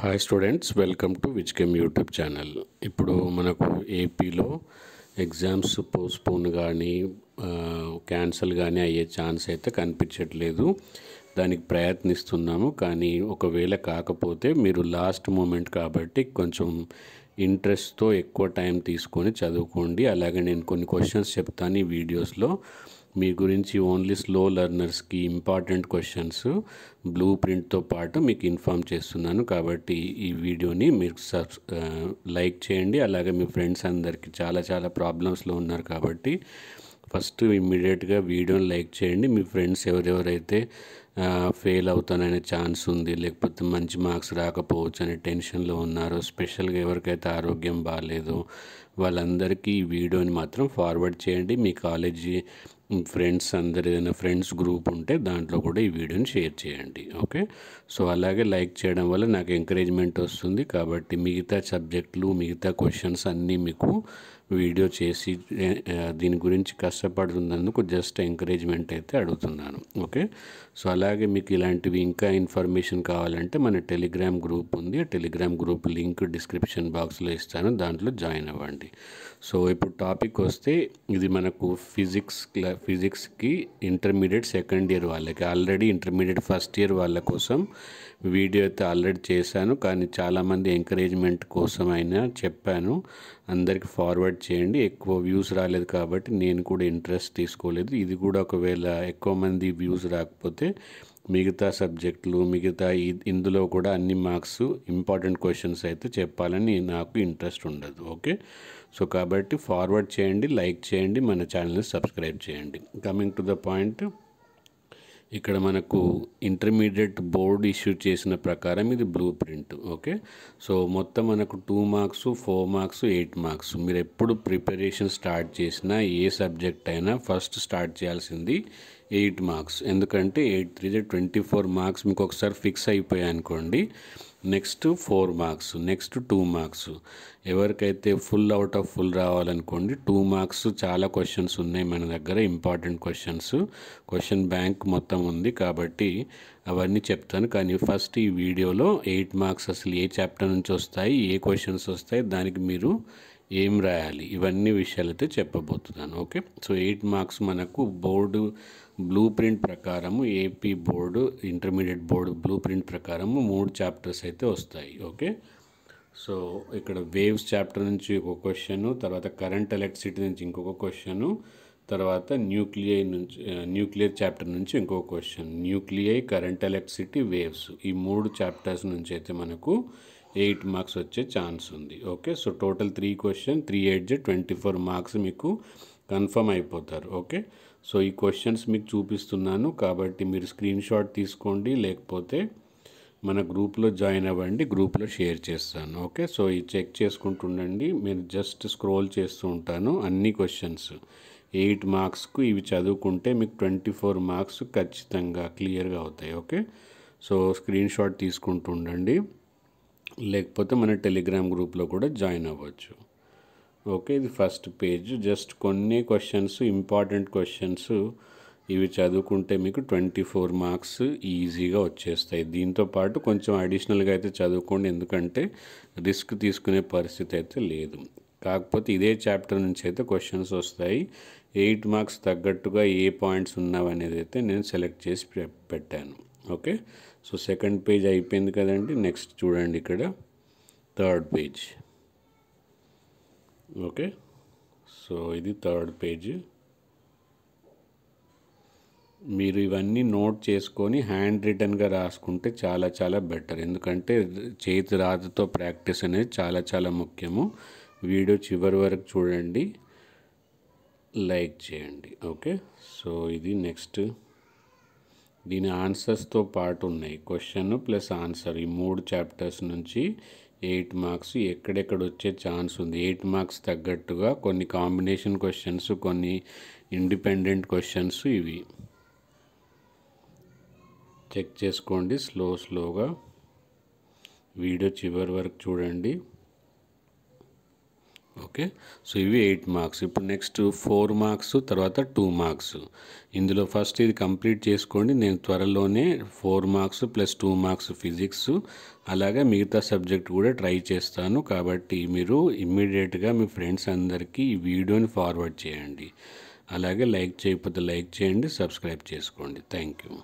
hi students welcome to chem YouTube channel ఇప్పుడు మనకు ఏపీలో ఎగ్జామ్స్ పోస్ట్పోన్ కానీ క్యాన్సిల్ కానీ అయ్యే ఛాన్స్ అయితే కనిపించట్లేదు దానికి ప్రయత్నిస్తున్నాము కానీ ఒకవేళ కాకపోతే మీరు లాస్ట్ మూమెంట్ కాబట్టి కొంచెం ఇంట్రెస్ట్తో ఎక్కువ టైం తీసుకొని చదువుకోండి అలాగే నేను కొన్ని క్వశ్చన్స్ చెప్తాను ఈ వీడియోస్లో మీ గురించి ఓన్లీ స్లో లెర్నర్స్కి ఇంపార్టెంట్ క్వశ్చన్స్ బ్లూ ప్రింట్తో పాటు మీకు ఇన్ఫామ్ చేస్తున్నాను కాబట్టి ఈ వీడియోని మీరు సబ్స్ లైక్ చేయండి అలాగే మీ ఫ్రెండ్స్ అందరికీ చాలా చాలా ప్రాబ్లమ్స్లో ఉన్నారు కాబట్టి ఫస్ట్ ఇమ్మీడియట్గా వీడియోని లైక్ చేయండి మీ ఫ్రెండ్స్ ఎవరెవరైతే ఫెయిల్ అవుతాననే ఛాన్స్ ఉంది లేకపోతే మంచి మార్క్స్ రాకపోవచ్చు అనే టెన్షన్లో ఉన్నారో స్పెషల్గా ఎవరికైతే ఆరోగ్యం బాగాలేదో వాళ్ళందరికీ ఈ వీడియోని మాత్రం ఫార్వర్డ్ చేయండి మీ కాలేజీ ఫ్రెండ్స్ అందరి ఫ్రెండ్స్ గ్రూప్ ఉంటే దాంట్లో కూడా ఈ వీడియోని షేర్ చేయండి ఓకే సో అలాగే లైక్ చేయడం వల్ల నాకు ఎంకరేజ్మెంట్ వస్తుంది కాబట్టి మిగతా సబ్జెక్టులు మిగతా క్వశ్చన్స్ అన్నీ మీకు వీడియో చేసి దీని గురించి కష్టపడుతున్నందుకు జస్ట్ ఎంకరేజ్మెంట్ అయితే అడుగుతున్నాను ఓకే సో అలాగే మీకు ఇలాంటివి ఇంకా ఇన్ఫర్మేషన్ కావాలంటే మన టెలిగ్రామ్ గ్రూప్ ఉంది ఆ టెలిగ్రామ్ గ్రూప్ లింక్ డిస్క్రిప్షన్ బాక్స్లో ఇస్తాను దాంట్లో జాయిన్ అవ్వండి సో ఇప్పుడు టాపిక్ వస్తే ఇది మనకు ఫిజిక్స్ ఫిజిక్స్కి ఇంటర్మీడియట్ సెకండ్ ఇయర్ వాళ్ళకి ఆల్రెడీ ఇంటర్మీడియట్ ఫస్ట్ ఇయర్ వాళ్ళ కోసం వీడియో అయితే ఆల్రెడీ చేశాను కానీ చాలామంది ఎంకరేజ్మెంట్ కోసం అయినా చెప్పాను అందరికీ ఫార్వర్డ్ చేయండి ఎక్కువ వ్యూస్ రాలేదు కాబట్టి నేను కూడా ఇంట్రెస్ట్ తీసుకోలేదు ఇది కూడా ఒకవేళ ఎక్కువ మంది వ్యూస్ రాకపోతే మిగతా సబ్జెక్టులు మిగతా ఇందులో కూడా అన్ని మార్క్స్ ఇంపార్టెంట్ క్వశ్చన్స్ అయితే చెప్పాలని నాకు ఇంట్రెస్ట్ ఉండదు ఓకే సో కాబట్టి ఫార్వర్డ్ చేయండి లైక్ చేయండి మన ఛానల్ని సబ్స్క్రైబ్ చేయండి కమింగ్ టు ద పాయింట్ ఇక్కడ మనకు ఇంటర్మీడియట్ బోర్డ్ ఇష్యూ చేసిన ప్రకారం ఇది బ్లూ ప్రింట్ ఓకే సో మొత్తం మనకు two marks four marks eight marks మీరు ఎప్పుడు ప్రిపరేషన్ స్టార్ట్ చేసినా ఏ సబ్జెక్ట్ అయినా ఫస్ట్ స్టార్ట్ చేయాల్సింది ఎయిట్ మార్క్స్ ఎందుకంటే eight three twenty four marks మీకు ఒకసారి ఫిక్స్ అయిపోయాయి అనుకోండి next four marks next two marks ఎవరికైతే ఫుల్ అవుట్ ఆఫ్ ఫుల్ రావాలనుకోండి టూ మార్క్స్ చాలా క్వశ్చన్స్ ఉన్నాయి మన దగ్గర ఇంపార్టెంట్ క్వశ్చన్స్ క్వశ్చన్ బ్యాంక్ మొత్తం ఉంది కాబట్టి అవన్నీ చెప్తాను కానీ ఫస్ట్ ఈ వీడియోలో ఎయిట్ మార్క్స్ అసలు ఏ చాప్టర్ నుంచి వస్తాయి ఏ క్వశ్చన్స్ వస్తాయి దానికి మీరు ఏం రాయాలి ఇవన్నీ విషయాలైతే చెప్పబోతున్నాను ఓకే సో ఎయిట్ మార్క్స్ మనకు బోర్డు బ్లూ ప్రింట్ ప్రకారము AP board intermediate board blue print ప్రకారము మూడు చాప్టర్స్ అయితే వస్తాయి ఓకే సో ఇక్కడ వేవ్స్ చాప్టర్ నుంచి ఒక క్వశ్చను తర్వాత కరెంట్ ఎలక్ట్రిసిటీ నుంచి ఇంకొక క్వశ్చను తర్వాత న్యూక్లియై నుంచి న్యూక్లియర్ చాప్టర్ నుంచి ఇంకో question nuclei current electricity waves ఈ మూడు చాప్టర్స్ నుంచి అయితే మనకు ఎయిట్ మార్క్స్ వచ్చే ఛాన్స్ ఉంది okay so total three question three eight జే ట్వంటీ ఫోర్ మార్క్స్ మీకు కన్ఫర్మ్ అయిపోతారు ఓకే సో ఈ క్వశ్చన్స్ మీకు చూపిస్తున్నాను కాబట్టి మీరు స్క్రీన్ షాట్ తీసుకోండి లేకపోతే మన గ్రూప్లో జాయిన్ అవ్వండి గ్రూప్లో షేర్ చేస్తాను ఓకే సో ఈ చెక్ చేసుకుంటుండండి నేను జస్ట్ స్క్రోల్ చేస్తూ ఉంటాను అన్ని క్వశ్చన్స్ ఎయిట్ మార్క్స్కు ఇవి చదువుకుంటే మీకు ట్వంటీ ఫోర్ మార్క్స్ ఖచ్చితంగా క్లియర్గా అవుతాయి ఓకే సో స్క్రీన్ షాట్ తీసుకుంటుండండి లేకపోతే మన టెలిగ్రామ్ గ్రూప్లో కూడా జాయిన్ అవ్వచ్చు ఓకే ఇది ఫస్ట్ పేజ్ జస్ట్ కొన్ని క్వశ్చన్స్ ఇంపార్టెంట్ క్వశ్చన్స్ ఇవి చదువుకుంటే మీకు ట్వంటీ ఫోర్ మార్క్స్ ఈజీగా వచ్చేస్తాయి దీంతో పాటు కొంచెం అడిషనల్గా అయితే చదువుకోండి ఎందుకంటే రిస్క్ తీసుకునే పరిస్థితి అయితే లేదు కాకపోతే ఇదే చాప్టర్ నుంచి అయితే క్వశ్చన్స్ వస్తాయి ఎయిట్ మార్క్స్ తగ్గట్టుగా ఏ పాయింట్స్ ఉన్నావనేది అయితే నేను సెలెక్ట్ చేసి పెట్టాను ఓకే సో సెకండ్ పేజ్ అయిపోయింది కదండి నెక్స్ట్ చూడండి ఇక్కడ థర్డ్ పేజ్ ఓకే సో ఇది థర్డ్ పేజ్ మీరు ఇవన్నీ నోట్ చేసుకొని హ్యాండ్ రిటర్న్గా రాసుకుంటే చాలా చాలా బెటర్ ఎందుకంటే చేతి రాతతో ప్రాక్టీస్ అనేది చాలా చాలా ముఖ్యము వీడియో చివరి వరకు చూడండి లైక్ చేయండి ఓకే సో ఇది నెక్స్ట్ దీని ఆన్సర్స్తో పాటు ఉన్నాయి క్వశ్చన్ ప్లస్ ఆన్సర్ ఈ మూడు చాప్టర్స్ నుంచి ఎయిట్ మార్క్స్ ఎక్కడెక్కడ వచ్చే ఛాన్స్ ఉంది ఎయిట్ మార్క్స్ తగ్గట్టుగా కొన్ని కాంబినేషన్ క్వశ్చన్స్ కొన్ని ఇండిపెండెంట్ క్వశ్చన్స్ ఇవి చెక్ చేసుకోండి స్లో స్లోగా వీడియో చివరి వరకు చూడండి ఓకే సో ఇవి ఎయిట్ మార్క్స్ ఇప్పుడు నెక్స్ట్ ఫోర్ మార్క్స్ తర్వాత టూ మార్క్స్ ఇందులో ఫస్ట్ ఇది కంప్లీట్ చేసుకోండి నేను త్వరలోనే four marks plus two marks physics అలాగే మిగతా సబ్జెక్ట్ కూడా ట్రై చేస్తాను కాబట్టి మీరు ఇమ్మీడియట్గా మీ ఫ్రెండ్స్ అందరికీ ఈ వీడియోని ఫార్వర్డ్ చేయండి అలాగే లైక్ చేయకపోతే లైక్ చేయండి సబ్స్క్రైబ్ చేసుకోండి థ్యాంక్ యూ